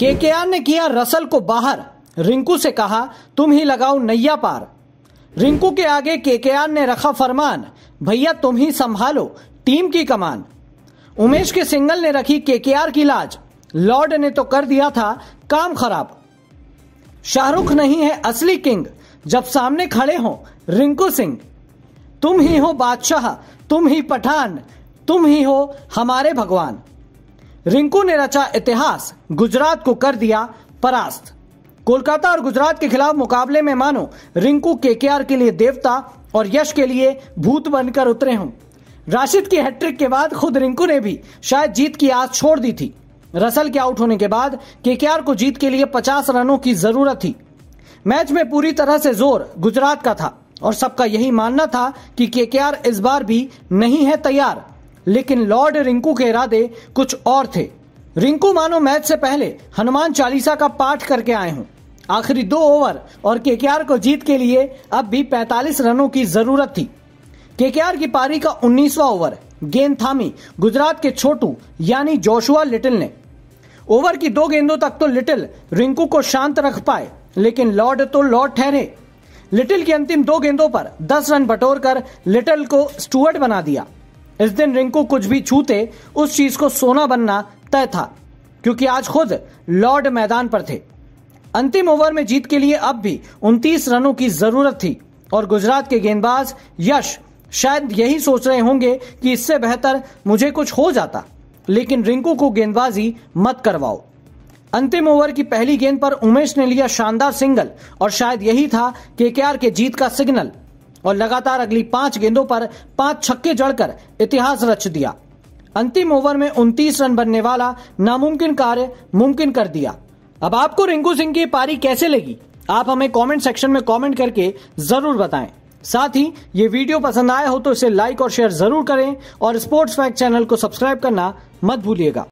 KKR ने किया Russell को बाहर रिंकू से कहा तुम ही लगाओ नैया पार रिंकू के आगे केकेआर ने रखा फरमान भैया तुम ही संभालो टीम की कमान उमेश के सिंगल ने रखी केकेआर की लाज लॉर्ड ने तो कर दिया था काम खराब शाहरुख नहीं है असली किंग जब सामने खड़े हो रिंकू सिंह तुम ही हो बादशाह तुम ही पठान तुम ही हो हमारे भगवान रिंकू ने रचा इतिहास गुजरात को कर दिया परास्त कोलकाता और गुजरात के खिलाफ मुकाबले में मानो रिंकू केकेआर के लिए देवता और यश के लिए भूत बनकर उतरे हूँ राशिद की हैट्रिक के बाद खुद रिंकू ने भी शायद जीत की आस छोड़ दी थी रसल के आउट होने के बाद केकेआर को जीत के लिए 50 रनों की जरूरत थी मैच में पूरी तरह से जोर गुजरात का था और सबका यही मानना था कि केकेआर इस बार भी नहीं है तैयार लेकिन लॉर्ड रिंकू के इरादे कुछ और थे रिंकू मानो मैच से पहले हनुमान चालीसा का पाठ करके आए हूँ आखिरी दो ओवर और केकेआर को जीत के लिए अब भी 45 रनों की जरूरत थी केकेआर की पारी का 19वां ओवर गेंद थामी गुजरात के छोटू यानी जोशुआ लिटिल ने ओवर की दो गेंदों तक तो लिटिल रिंकू को शांत रख पाए लेकिन लॉर्ड तो लॉर्ड ठहरे लिटिल की अंतिम दो गेंदों पर 10 रन बटोर कर लिटिल को स्टुअर्ट बना दिया इस दिन रिंकू कुछ भी छूते उस चीज को सोना बनना तय था क्योंकि आज खुद लॉर्ड मैदान पर थे अंतिम ओवर में जीत के लिए अब भी उनतीस रनों की जरूरत थी और गुजरात के गेंदबाज यश शायद यही सोच रहे होंगे कि इससे बेहतर मुझे कुछ हो जाता लेकिन रिंकू को गेंदबाजी मत करवाओ अंतिम ओवर की पहली गेंद पर उमेश ने लिया शानदार सिंगल और शायद यही था के के जीत का सिग्नल और लगातार अगली पांच गेंदों पर पांच छक्के जड़कर इतिहास रच दिया अंतिम ओवर में उनतीस रन बनने वाला नामुमकिन कार्य मुमकिन कर दिया अब आपको रिंकू सिंह की पारी कैसे लगी आप हमें कमेंट सेक्शन में कमेंट करके जरूर बताएं साथ ही ये वीडियो पसंद आया हो तो इसे लाइक और शेयर जरूर करें और स्पोर्ट्स फैक्ट चैनल को सब्सक्राइब करना मत भूलिएगा